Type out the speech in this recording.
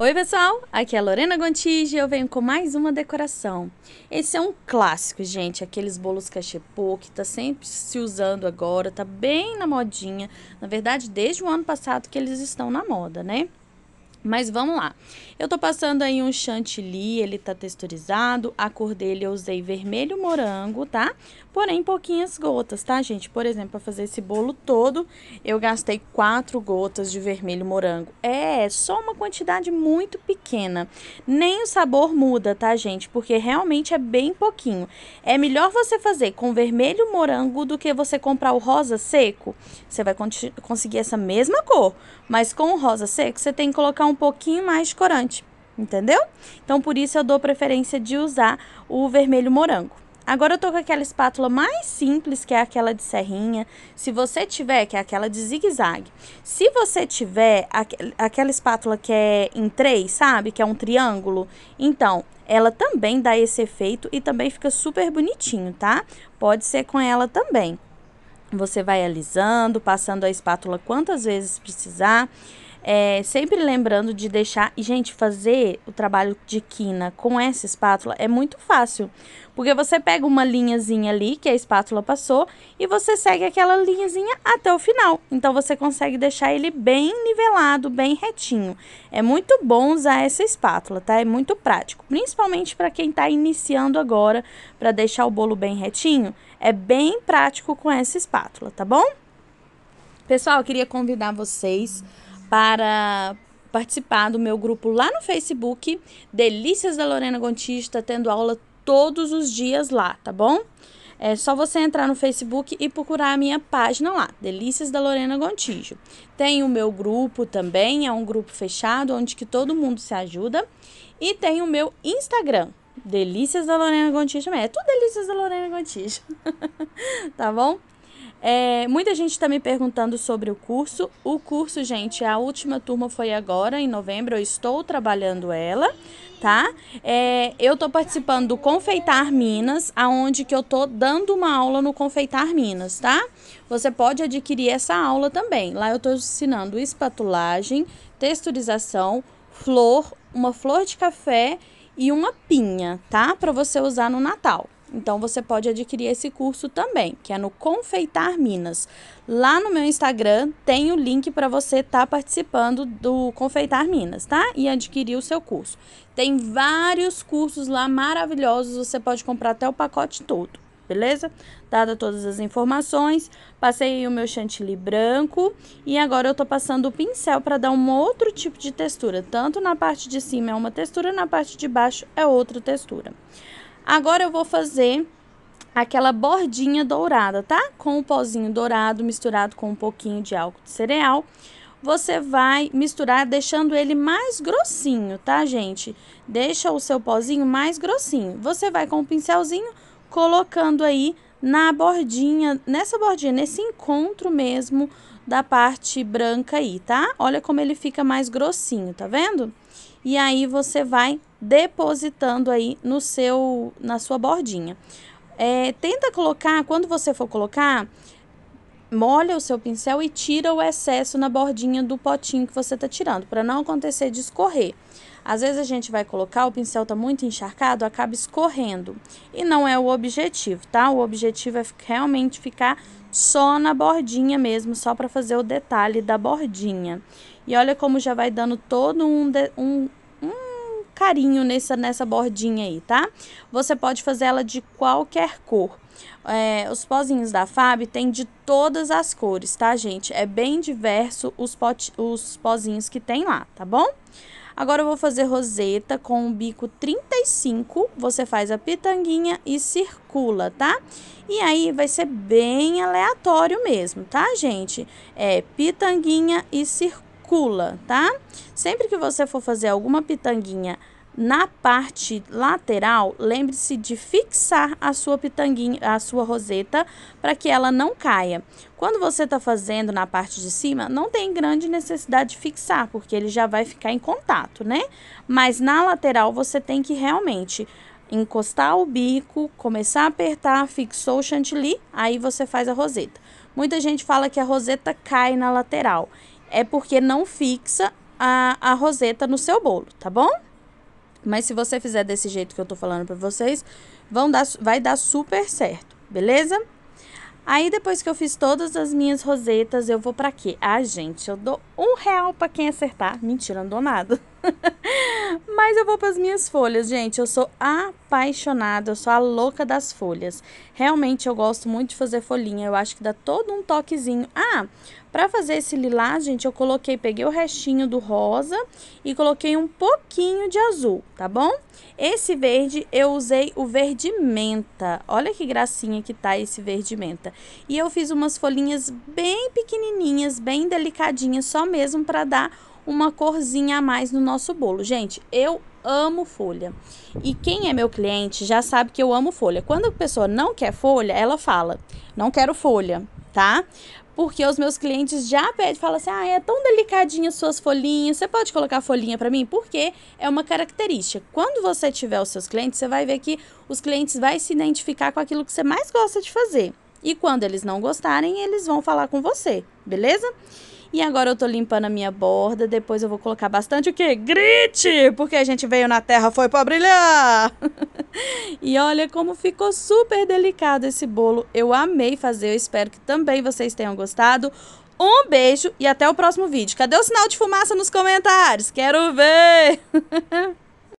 Oi, pessoal! Aqui é a Lorena Gontijo e eu venho com mais uma decoração. Esse é um clássico, gente, aqueles bolos cachepô que tá sempre se usando agora, tá bem na modinha. Na verdade, desde o ano passado que eles estão na moda, né? Mas vamos lá. Eu tô passando aí um chantilly, ele tá texturizado. A cor dele eu usei vermelho morango, tá? Porém, pouquinhas gotas, tá, gente? Por exemplo, pra fazer esse bolo todo, eu gastei quatro gotas de vermelho morango. É, só uma quantidade muito pequena. Nem o sabor muda, tá, gente? Porque realmente é bem pouquinho. É melhor você fazer com vermelho morango do que você comprar o rosa seco. Você vai conseguir essa mesma cor, mas com o rosa seco, você tem que colocar um pouquinho mais corante, entendeu? Então, por isso eu dou preferência de usar o vermelho morango. Agora eu tô com aquela espátula mais simples, que é aquela de serrinha. Se você tiver, que é aquela de zigue-zague. Se você tiver aqu aquela espátula que é em três, sabe? Que é um triângulo. Então, ela também dá esse efeito e também fica super bonitinho, tá? Pode ser com ela também. Você vai alisando, passando a espátula quantas vezes precisar. É, sempre lembrando de deixar. E, gente, fazer o trabalho de quina com essa espátula é muito fácil. Porque você pega uma linhazinha ali que a espátula passou e você segue aquela linhazinha até o final. Então você consegue deixar ele bem nivelado, bem retinho. É muito bom usar essa espátula, tá? É muito prático, principalmente para quem está iniciando agora, para deixar o bolo bem retinho. É bem prático com essa espátula, tá bom? Pessoal, eu queria convidar vocês para participar do meu grupo lá no Facebook, Delícias da Lorena Gontista, tendo aula todos os dias lá, tá bom? É só você entrar no Facebook e procurar a minha página lá, Delícias da Lorena Gontijo. Tem o meu grupo também, é um grupo fechado onde que todo mundo se ajuda. E tem o meu Instagram, Delícias da Lorena Gontijo. É tudo Delícias da Lorena Gontijo, tá bom? É, muita gente está me perguntando sobre o curso. O curso, gente, a última turma foi agora, em novembro. Eu estou trabalhando ela, tá? É, eu estou participando do Confeitar Minas, aonde que eu estou dando uma aula no Confeitar Minas, tá? Você pode adquirir essa aula também. Lá eu estou ensinando espatulagem, texturização, flor, uma flor de café e uma pinha, tá? Para você usar no Natal. Então você pode adquirir esse curso também, que é no Confeitar Minas. Lá no meu Instagram tem o link para você estar tá participando do Confeitar Minas, tá? E adquirir o seu curso. Tem vários cursos lá maravilhosos, você pode comprar até o pacote todo, beleza? Dada todas as informações, passei o meu chantilly branco e agora eu tô passando o pincel para dar um outro tipo de textura. Tanto na parte de cima é uma textura, na parte de baixo é outra textura. Agora eu vou fazer aquela bordinha dourada, tá? Com o pozinho dourado misturado com um pouquinho de álcool de cereal. Você vai misturar deixando ele mais grossinho, tá, gente? Deixa o seu pozinho mais grossinho. Você vai com o pincelzinho colocando aí na bordinha, nessa bordinha, nesse encontro mesmo da parte branca aí, tá? Olha como ele fica mais grossinho, tá vendo? E aí você vai depositando aí no seu na sua bordinha. É, tenta colocar, quando você for colocar, molha o seu pincel e tira o excesso na bordinha do potinho que você está tirando, para não acontecer de escorrer. Às vezes a gente vai colocar, o pincel tá muito encharcado, acaba escorrendo. E não é o objetivo, tá? O objetivo é realmente ficar só na bordinha mesmo, só para fazer o detalhe da bordinha. E olha como já vai dando todo um, de, um carinho nessa, nessa bordinha aí, tá? Você pode fazer ela de qualquer cor. É, os pozinhos da Fab tem de todas as cores, tá, gente? É bem diverso os, pot, os pozinhos que tem lá, tá bom? Agora eu vou fazer roseta com o bico 35, você faz a pitanguinha e circula, tá? E aí vai ser bem aleatório mesmo, tá, gente? É pitanguinha e circula circula, tá? Sempre que você for fazer alguma pitanguinha na parte lateral, lembre-se de fixar a sua pitanguinha, a sua roseta, para que ela não caia. Quando você está fazendo na parte de cima, não tem grande necessidade de fixar, porque ele já vai ficar em contato, né? Mas na lateral, você tem que realmente encostar o bico, começar a apertar, fixou o chantilly, aí você faz a roseta. Muita gente fala que a roseta cai na lateral é porque não fixa a, a roseta no seu bolo, tá bom? Mas se você fizer desse jeito que eu tô falando pra vocês, vão dar, vai dar super certo, beleza? Aí depois que eu fiz todas as minhas rosetas, eu vou pra quê? Ah, gente, eu dou um real pra quem acertar. Mentira, não dou nada. Mas eu vou pras minhas folhas, gente. Eu sou apaixonada, eu sou a louca das folhas. Realmente eu gosto muito de fazer folhinha. Eu acho que dá todo um toquezinho. Ah, para fazer esse lilás, gente, eu coloquei, peguei o restinho do rosa e coloquei um pouquinho de azul, tá bom? Esse verde eu usei o verde menta. Olha que gracinha que tá esse verde menta. E eu fiz umas folhinhas bem pequenininhas, bem delicadinhas, só mesmo para dar uma corzinha a mais no nosso bolo. Gente, eu amo folha. E quem é meu cliente já sabe que eu amo folha. Quando a pessoa não quer folha, ela fala: "Não quero folha", tá? porque os meus clientes já pedem, falam assim: "Ah, é tão delicadinha suas folhinhas, você pode colocar folhinha para mim?" Porque é uma característica. Quando você tiver os seus clientes, você vai ver que os clientes vai se identificar com aquilo que você mais gosta de fazer. E quando eles não gostarem, eles vão falar com você, beleza? E agora eu tô limpando a minha borda. Depois eu vou colocar bastante o quê? Grite! Porque a gente veio na terra, foi pra brilhar! e olha como ficou super delicado esse bolo. Eu amei fazer, eu espero que também vocês tenham gostado. Um beijo e até o próximo vídeo. Cadê o sinal de fumaça nos comentários? Quero ver!